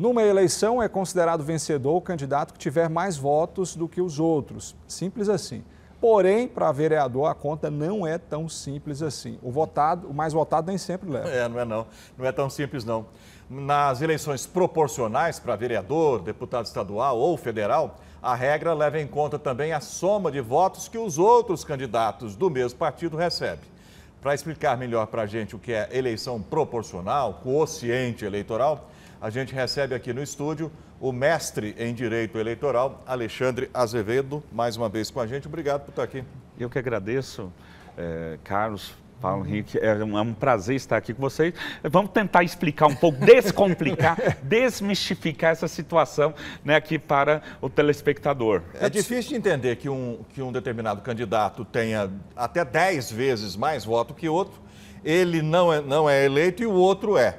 Numa eleição, é considerado vencedor o candidato que tiver mais votos do que os outros. Simples assim. Porém, para vereador, a conta não é tão simples assim. O votado, o mais votado nem sempre leva. É, não é não. Não é tão simples não. Nas eleições proporcionais para vereador, deputado estadual ou federal, a regra leva em conta também a soma de votos que os outros candidatos do mesmo partido recebem. Para explicar melhor para a gente o que é eleição proporcional, quociente eleitoral, a gente recebe aqui no estúdio o mestre em Direito Eleitoral, Alexandre Azevedo, mais uma vez com a gente. Obrigado por estar aqui. Eu que agradeço, é, Carlos, Paulo Henrique, é um, é um, prazer estar aqui com vocês. Vamos tentar explicar um pouco, descomplicar, desmistificar essa situação né, aqui para o telespectador. É difícil de entender que um, que um determinado candidato tenha até 10 vezes mais voto que outro, ele não é, não é eleito e o outro é.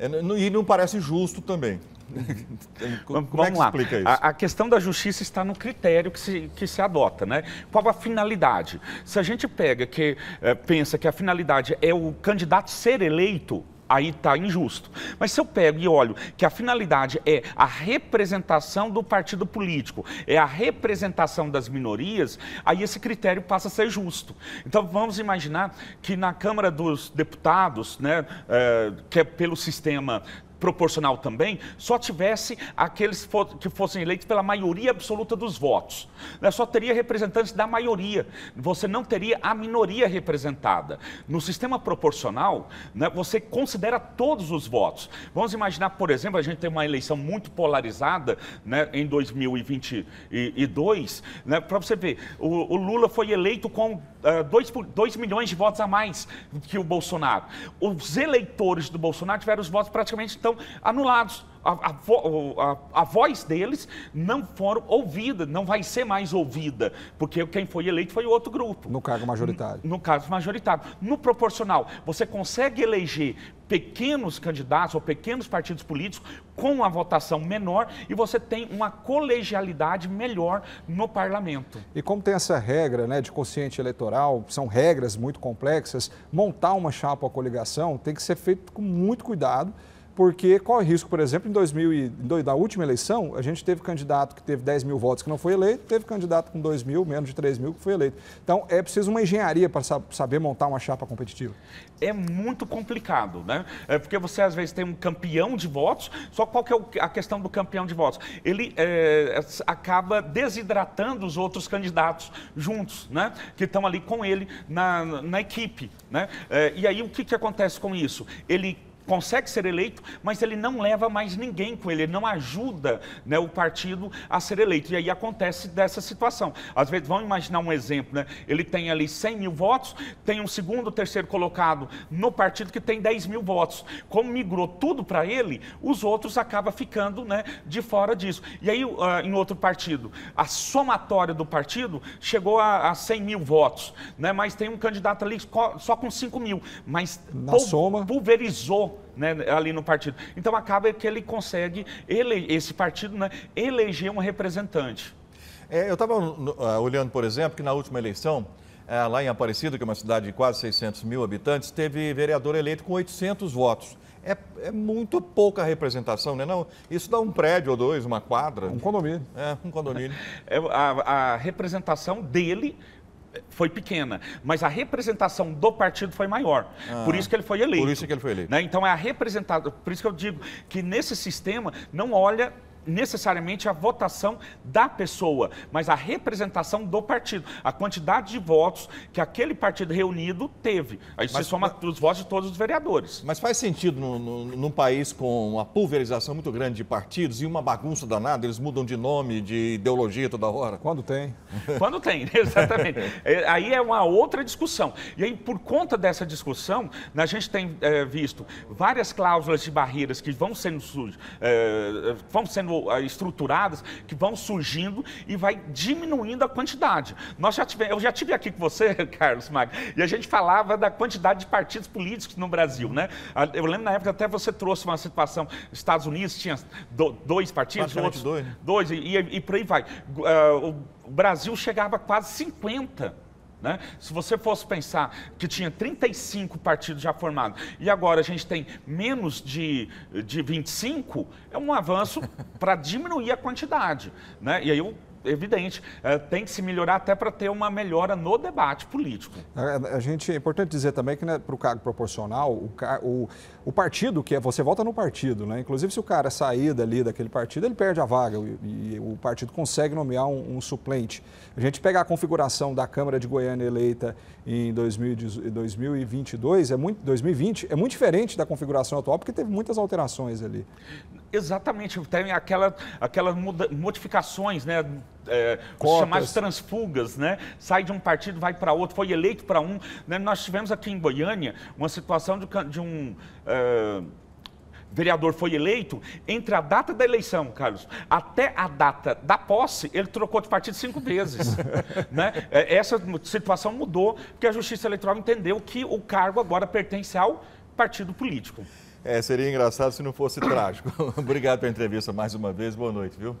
É, e não parece justo também. Como Vamos é que lá. explica isso? A, a, questão da justiça está no critério que se, que se adota, né? Qual a finalidade? Se a gente pega que é, pensa que a finalidade é o candidato ser eleito, aí está injusto. Mas se eu pego e olho que a finalidade é a representação do partido político, é a representação das minorias, aí esse critério passa a ser justo. Então vamos imaginar que na Câmara dos Deputados, né, é, que é pelo sistema proporcional também só tivesse aqueles que fossem eleitos pela maioria absoluta dos votos. Né, só teria representantes da maioria. Você não teria a minoria representada. No sistema proporcional, né, você considera todos os votos. Vamos imaginar, por exemplo, a gente tem uma eleição muito polarizada né, em 2022. Né, Para você ver, o, o, Lula foi eleito com 2 uh, eh, milhões de votos a mais que o Bolsonaro. Os eleitores do Bolsonaro tiveram os votos praticamente tão estão anulados. A, a, a, a, voz deles não foram ouvida, não vai ser mais ouvida, porque quem foi eleito foi outro grupo. No cargo majoritário. No, no majoritário. No proporcional, você consegue eleger pequenos candidatos ou pequenos partidos políticos com a votação menor e você tem uma colegialidade melhor no parlamento. E como tem essa regra né, de consciente eleitoral, são regras muito complexas, montar uma chapa ou coligação tem que ser feito com muito cuidado porque corre risco, por exemplo, em 2000 na última eleição, a gente teve candidato que teve 10 mil votos que não foi eleito, teve candidato com 2 mil, menos de 3 mil que foi eleito. Então, é preciso uma engenharia para saber montar uma chapa competitiva. É muito complicado, né? É porque você, às vezes, tem um campeão de votos, só qual que é a questão do campeão de votos? Ele é, acaba desidratando os outros candidatos juntos, né? Que estão ali com ele na, na equipe, né? É, e aí, o que, que acontece com isso? Ele consegue ser eleito, mas ele não leva mais ninguém com ele, ele não ajuda né, o partido a ser eleito. E aí acontece dessa situação. Às vezes, vamos imaginar um exemplo, né? ele tem ali 100 mil votos, tem um segundo, terceiro colocado no partido que tem 10 mil votos. Como migrou tudo para ele, os outros acabam ficando né, de fora disso. E aí, uh, em outro partido, a somatória do partido chegou a, a 100 mil votos, né? mas tem um candidato ali só com 5 mil, mas Na pul soma. pulverizou né, ali no partido. Então acaba que ele consegue, ele, esse partido, né, eleger um representante. É, eu estava uh, ah, olhando, por exemplo, que na última eleição, uh, lá em Aparecida, que é uma cidade de quase 600 mil habitantes, teve vereador eleito com 800 votos. É, é, muito pouca representação, né? Não, isso dá um prédio ou dois, uma quadra. Um condomínio. É, um condomínio. É, a, a, representação dele foi pequena, mas a representação do partido foi maior. Ah, por isso que ele foi eleito. Por isso que ele foi eleito. Né? Então é a representação. Por isso que eu digo que nesse sistema não olha necessariamente a votação da pessoa, mas a representação do partido, a quantidade de votos que aquele partido reunido teve. Aí mas, você soma mas, os votos de todos os vereadores. Mas faz sentido no, no, num país com uma pulverização muito grande de partidos e uma bagunça danada, eles mudam de nome, de ideologia toda hora? Quando tem. Quando tem, exatamente. É, aí é uma outra discussão. E aí, por conta dessa discussão, a gente tem é, visto várias cláusulas de barreiras que vão sendo, é, vão sendo ah, estruturadas, que vão surgindo e vai diminuindo a quantidade. Nós já tive, eu já tive aqui com você, Carlos Magno, e a gente falava da quantidade de partidos políticos no Brasil, né? Ah, eu lembro na época até você trouxe uma situação, Estados Unidos tinha dois partidos, outros dois, né? dois e, e, e por aí vai. Uh, o Brasil chegava a quase 50. Né? Se você fosse pensar que tinha 35 partidos já formados e agora a gente tem menos de, de 25, é um avanço para diminuir a quantidade. Né? E aí o evidente. É, tem que se melhorar até para ter uma melhora no debate político. A, a gente, é importante dizer também que né, para o cargo proporcional, o, o, o, partido, que é você vota no partido, né? Inclusive, se o cara sair dali daquele partido, ele perde a vaga e, e o partido consegue nomear um, um, suplente. A gente pegar a configuração da Câmara de Goiânia eleita em 2000, 2022, é muito, 2020, é muito diferente da configuração atual, porque teve muitas alterações ali. Exatamente, tem aquela, aquelas modificações, né? É, transfugas, né? Sai de um partido, vai para outro, foi eleito para um. Né? Nós tivemos aqui em Goiânia uma situação de, de um. É, vereador foi eleito, entre a data da eleição, Carlos, até a data da posse, ele trocou de partido cinco vezes. né? É, essa situação mudou, porque a Justiça Eleitoral entendeu que o cargo agora pertence ao partido político. É, seria engraçado se não fosse trágico. Obrigado pela entrevista mais uma vez. Boa noite, viu?